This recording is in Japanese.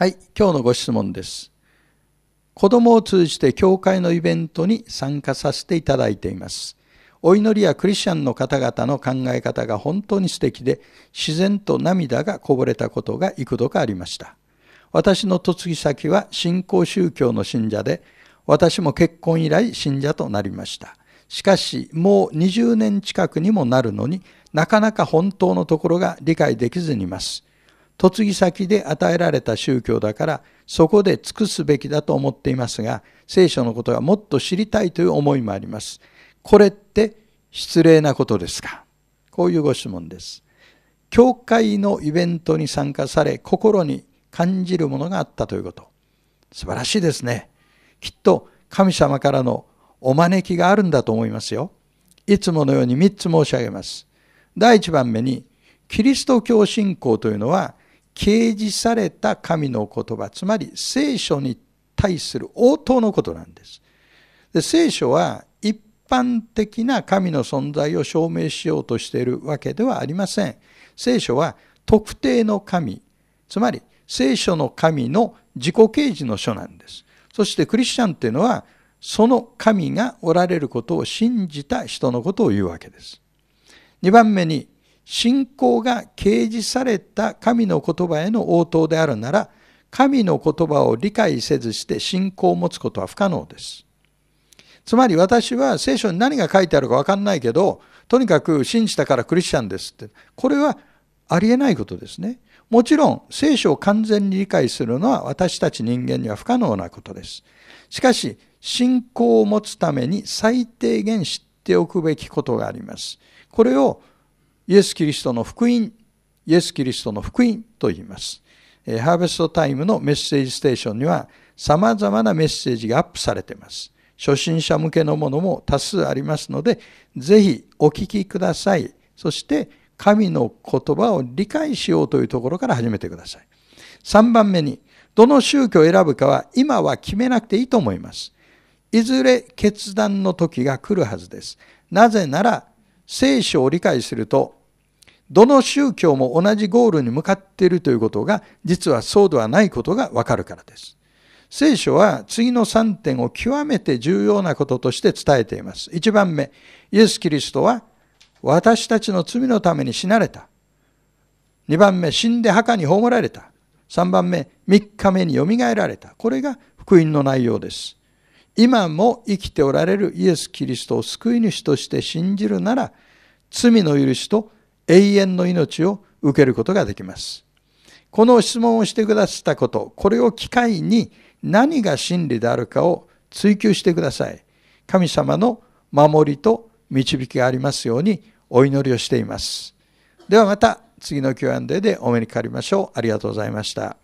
はい、今日のご質問です。子供を通じて教会のイベントに参加させていただいています。お祈りやクリスチャンの方々の考え方が本当に素敵で、自然と涙がこぼれたことが幾度かありました。私の嫁ぎ先は新興宗教の信者で、私も結婚以来信者となりました。しかし、もう20年近くにもなるのになかなか本当のところが理解できずにいます。嫁ぎ先で与えられた宗教だからそこで尽くすべきだと思っていますが聖書のことがもっと知りたいという思いもあります。これって失礼なことですかこういうご質問です。教会のイベントに参加され心に感じるものがあったということ。素晴らしいですね。きっと神様からのお招きがあるんだと思いますよ。いつものように3つ申し上げます。第1番目に、キリスト教信仰というのは掲示された神の言葉、つまり聖書に対する応答のことなんです。で聖書は一般的な神の存在を証明しようとしているわけではありません。聖書は特定の神、つまり聖書の神の自己掲示の書なんです。そしてクリスチャンっていうのは、その神がおられることを信じた人のことを言うわけです。2番目に、信仰が掲示された神の言葉への応答であるなら、神の言葉を理解せずして信仰を持つことは不可能です。つまり私は聖書に何が書いてあるかわかんないけど、とにかく信じたからクリスチャンですって。これはありえないことですね。もちろん聖書を完全に理解するのは私たち人間には不可能なことです。しかし、信仰を持つために最低限知っておくべきことがあります。これをイエス・キリストの福音、イエス・キリストの福音と言います。ハーベストタイムのメッセージステーションには様々なメッセージがアップされています。初心者向けのものも多数ありますので、ぜひお聞きください。そして神の言葉を理解しようというところから始めてください。3番目に、どの宗教を選ぶかは今は決めなくていいと思います。いずれ決断の時が来るはずです。なぜなら、聖書を理解するとどの宗教も同じゴールに向かっているということが、実はそうではないことがわかるからです。聖書は次の3点を極めて重要なこととして伝えています。1番目、イエス・キリストは私たちの罪のために死なれた。2番目、死んで墓に葬られた。3番目、3日目によみがえられた。これが福音の内容です。今も生きておられるイエス・キリストを救い主として信じるなら、罪の許しと永遠の命を受けることができます。この質問をしてくださったこと、これを機会に何が真理であるかを追求してください。神様の守りと導きがありますようにお祈りをしています。ではまた次の Q&A でお目にかかりましょう。ありがとうございました。